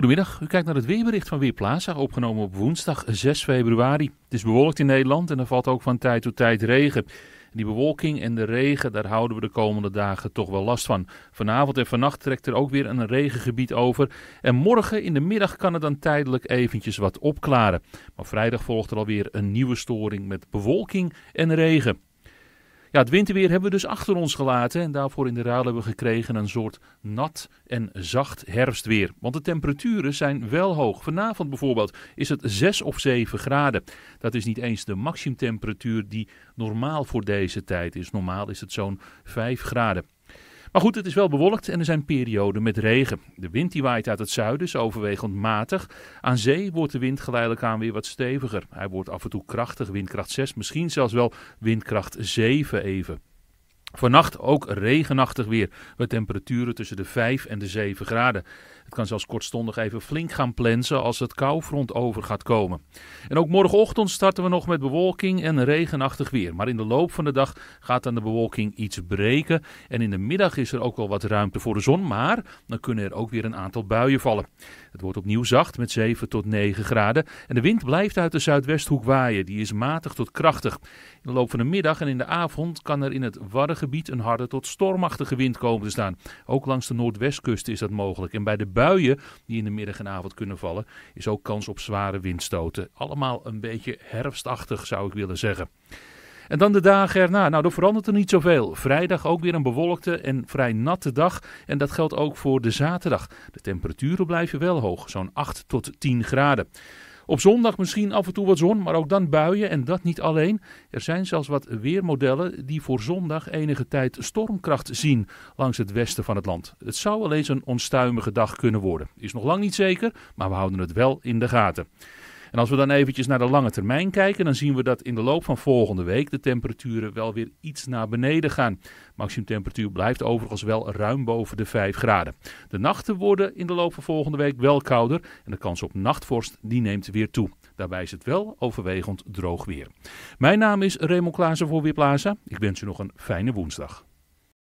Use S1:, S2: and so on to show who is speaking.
S1: Goedemiddag, u kijkt naar het weerbericht van Weerplaza, opgenomen op woensdag 6 februari. Het is bewolkt in Nederland en er valt ook van tijd tot tijd regen. Die bewolking en de regen, daar houden we de komende dagen toch wel last van. Vanavond en vannacht trekt er ook weer een regengebied over. En morgen in de middag kan het dan tijdelijk eventjes wat opklaren. Maar vrijdag volgt er alweer een nieuwe storing met bewolking en regen. Ja, het winterweer hebben we dus achter ons gelaten en daarvoor in de ruil hebben we gekregen een soort nat en zacht herfstweer. Want de temperaturen zijn wel hoog. Vanavond bijvoorbeeld is het 6 of 7 graden. Dat is niet eens de maximumtemperatuur die normaal voor deze tijd is. Normaal is het zo'n 5 graden. Maar goed, het is wel bewolkt en er zijn perioden met regen. De wind die waait uit het zuiden is overwegend matig. Aan zee wordt de wind geleidelijk aan weer wat steviger. Hij wordt af en toe krachtig, windkracht 6, misschien zelfs wel windkracht 7 even. Vannacht ook regenachtig weer, met temperaturen tussen de 5 en de 7 graden. Het kan zelfs kortstondig even flink gaan plensen als het koufront over gaat komen. En ook morgenochtend starten we nog met bewolking en regenachtig weer. Maar in de loop van de dag gaat dan de bewolking iets breken. En in de middag is er ook wel wat ruimte voor de zon. Maar dan kunnen er ook weer een aantal buien vallen. Het wordt opnieuw zacht met 7 tot 9 graden. En de wind blijft uit de zuidwesthoek waaien. Die is matig tot krachtig. In de loop van de middag en in de avond kan er in het gebied een harde tot stormachtige wind komen te staan. Ook langs de noordwestkust is dat mogelijk. En bij de buien die in de middag en avond kunnen vallen, is ook kans op zware windstoten. Allemaal een beetje herfstachtig zou ik willen zeggen. En dan de dagen erna. Nou, dat verandert er niet zoveel. Vrijdag ook weer een bewolkte en vrij natte dag. En dat geldt ook voor de zaterdag. De temperaturen blijven wel hoog, zo'n 8 tot 10 graden. Op zondag misschien af en toe wat zon, maar ook dan buien en dat niet alleen. Er zijn zelfs wat weermodellen die voor zondag enige tijd stormkracht zien langs het westen van het land. Het zou wel eens een onstuimige dag kunnen worden. Is nog lang niet zeker, maar we houden het wel in de gaten. En als we dan eventjes naar de lange termijn kijken, dan zien we dat in de loop van volgende week de temperaturen wel weer iets naar beneden gaan. Maximumtemperatuur blijft overigens wel ruim boven de 5 graden. De nachten worden in de loop van volgende week wel kouder en de kans op nachtvorst die neemt weer toe. Daarbij is het wel overwegend droog weer. Mijn naam is Raymond Klaassen voor Weerplaza. Ik wens u nog een fijne woensdag.